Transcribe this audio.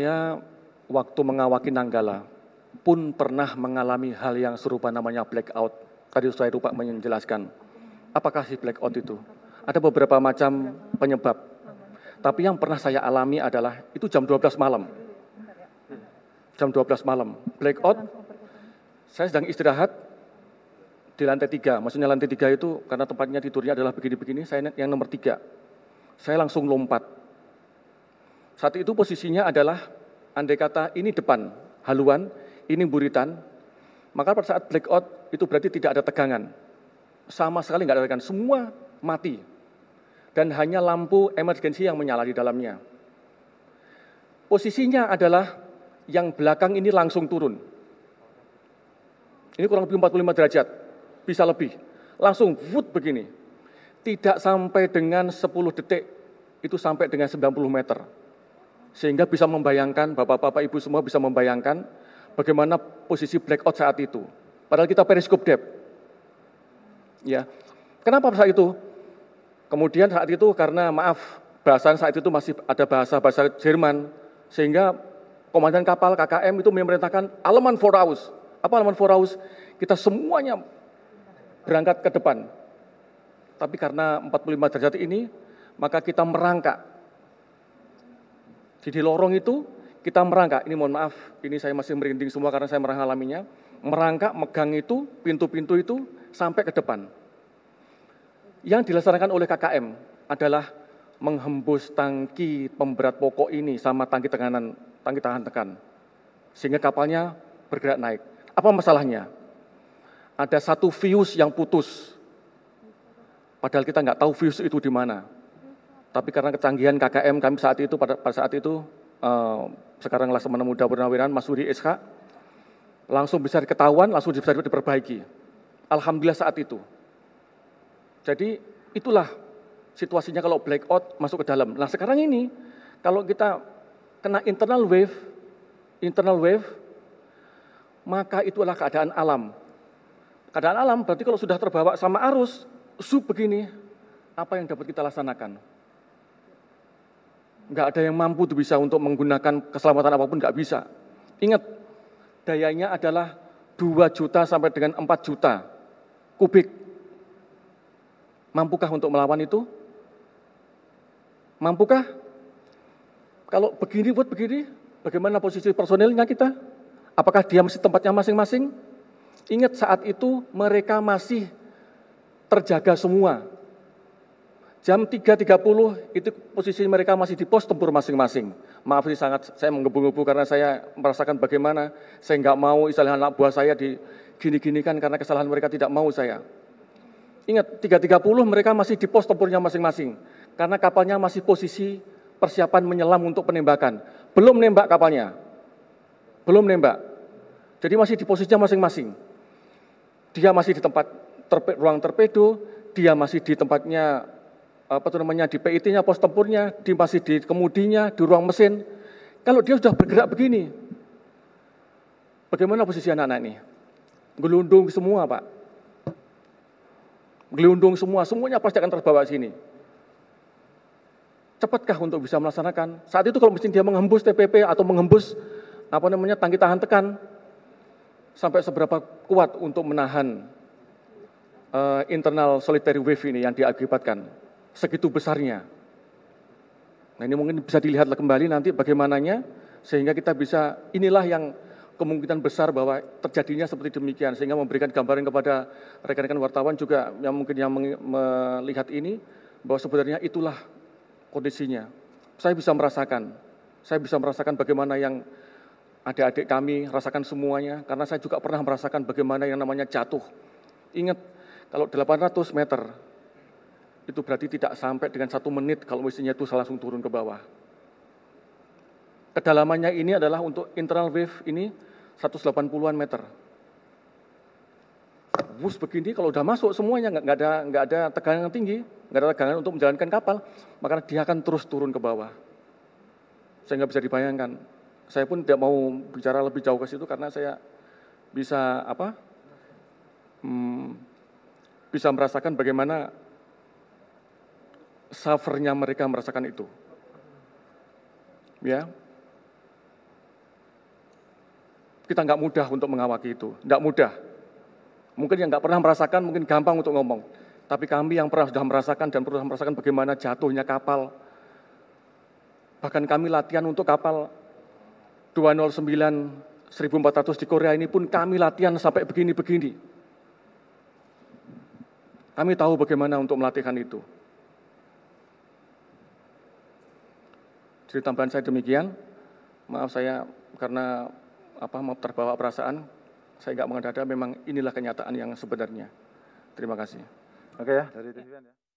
Saya waktu mengawaki Nanggala pun pernah mengalami hal yang serupa namanya blackout. Tadi saya lupa menjelaskan. Apakah si blackout itu? Ada beberapa macam penyebab. Tapi yang pernah saya alami adalah itu jam 12 malam. Jam 12 malam. black Blackout, saya sedang istirahat di lantai tiga. Maksudnya lantai tiga itu karena tempatnya tidurnya adalah begini-begini, saya yang nomor tiga. Saya langsung lompat saat itu posisinya adalah, andai kata ini depan haluan, ini buritan, maka pada saat blackout itu berarti tidak ada tegangan. Sama sekali nggak ada tegangan, semua mati. Dan hanya lampu emergensi yang menyala di dalamnya. Posisinya adalah yang belakang ini langsung turun. Ini kurang lebih 45 derajat, bisa lebih. Langsung wut begini. Tidak sampai dengan 10 detik, itu sampai dengan 90 meter. Sehingga bisa membayangkan, Bapak-Bapak Ibu semua bisa membayangkan bagaimana posisi blackout saat itu. Padahal kita periskop depth. Ya. Kenapa saat itu? Kemudian saat itu karena maaf, bahasan saat itu masih ada bahasa-bahasa Jerman, sehingga komandan kapal KKM itu memerintahkan Aleman Voraus. Apa Aleman Voraus? Kita semuanya berangkat ke depan. Tapi karena 45 derajat ini, maka kita merangkak jadi lorong itu kita merangkak, ini mohon maaf, ini saya masih merinding semua karena saya mengalaminya, merangkak, megang itu, pintu-pintu itu sampai ke depan. Yang dilaksanakan oleh KKM adalah menghembus tangki pemberat pokok ini sama tangki tekanan, tangki tahan tekan. Sehingga kapalnya bergerak naik. Apa masalahnya? Ada satu fuse yang putus. Padahal kita nggak tahu fuse itu di mana. Tapi karena kecanggihan KKM kami saat itu pada, pada saat itu uh, sekarang Laksamana Muda bernawiran Mas Uri SH langsung bisa diketahuan langsung bisa diperbaiki. Alhamdulillah saat itu. Jadi itulah situasinya kalau blackout masuk ke dalam. Nah sekarang ini kalau kita kena internal wave, internal wave, maka itulah keadaan alam. Keadaan alam berarti kalau sudah terbawa sama arus, sub begini, apa yang dapat kita laksanakan? Nggak ada yang mampu tuh bisa untuk menggunakan keselamatan apapun, nggak bisa. Ingat, dayanya adalah 2 juta sampai dengan 4 juta kubik. Mampukah untuk melawan itu? Mampukah? Kalau begini buat begini, bagaimana posisi personilnya kita? Apakah dia masih tempatnya masing-masing? Ingat saat itu mereka masih terjaga semua. Jam 3.30 itu posisi mereka masih di pos tempur masing-masing. Maaf ini sangat saya menggebu-gebu karena saya merasakan bagaimana saya nggak mau istilah anak buah saya di gini-ginikan karena kesalahan mereka tidak mau saya. Ingat 3.30 mereka masih di pos tempurnya masing-masing karena kapalnya masih posisi persiapan menyelam untuk penembakan. Belum nembak kapalnya. Belum nembak. Jadi masih di posisinya masing-masing. Dia masih di tempat terpe ruang terpedo dia masih di tempatnya Eh, apa itu namanya di PIT-nya, pos tempurnya, di masih di kemudinya, di ruang mesin. Kalau dia sudah bergerak begini, bagaimana posisi anak-anak ini? Gelundung semua, Pak. Gelundung semua, semuanya pasti akan terbawa sini. Cepatkah untuk bisa melaksanakan? Saat itu kalau mesin dia menghembus TPP atau menghembus apa namanya tangki tahan tekan, sampai seberapa kuat untuk menahan uh, internal solitary wave ini yang diakibatkan segitu besarnya. Nah ini mungkin bisa dilihatlah kembali nanti bagaimananya sehingga kita bisa inilah yang kemungkinan besar bahwa terjadinya seperti demikian sehingga memberikan gambaran kepada rekan-rekan wartawan juga yang mungkin yang melihat ini bahwa sebenarnya itulah kondisinya. Saya bisa merasakan, saya bisa merasakan bagaimana yang adik-adik kami rasakan semuanya karena saya juga pernah merasakan bagaimana yang namanya jatuh. Ingat kalau 800 meter itu berarti tidak sampai dengan satu menit kalau mesinnya itu langsung turun ke bawah. Kedalamannya ini adalah untuk internal wave ini 180-an meter. Bus begini kalau udah masuk semuanya nggak ada nggak ada tegangan tinggi, nggak ada tegangan untuk menjalankan kapal, maka dia akan terus turun ke bawah. Saya nggak bisa dibayangkan. Saya pun tidak mau bicara lebih jauh ke situ karena saya bisa apa? Hmm, bisa merasakan bagaimana suffernya mereka merasakan itu. Ya, kita nggak mudah untuk mengawaki itu, nggak mudah. Mungkin yang nggak pernah merasakan mungkin gampang untuk ngomong, tapi kami yang pernah sudah merasakan dan pernah merasakan bagaimana jatuhnya kapal. Bahkan kami latihan untuk kapal 209 1400 di Korea ini pun kami latihan sampai begini-begini. Kami tahu bagaimana untuk melatihkan itu. cerita tambahan saya demikian. Maaf saya karena apa mau terbawa perasaan, saya nggak mengada-ada. Memang inilah kenyataan yang sebenarnya. Terima kasih. Oke ya dari ya.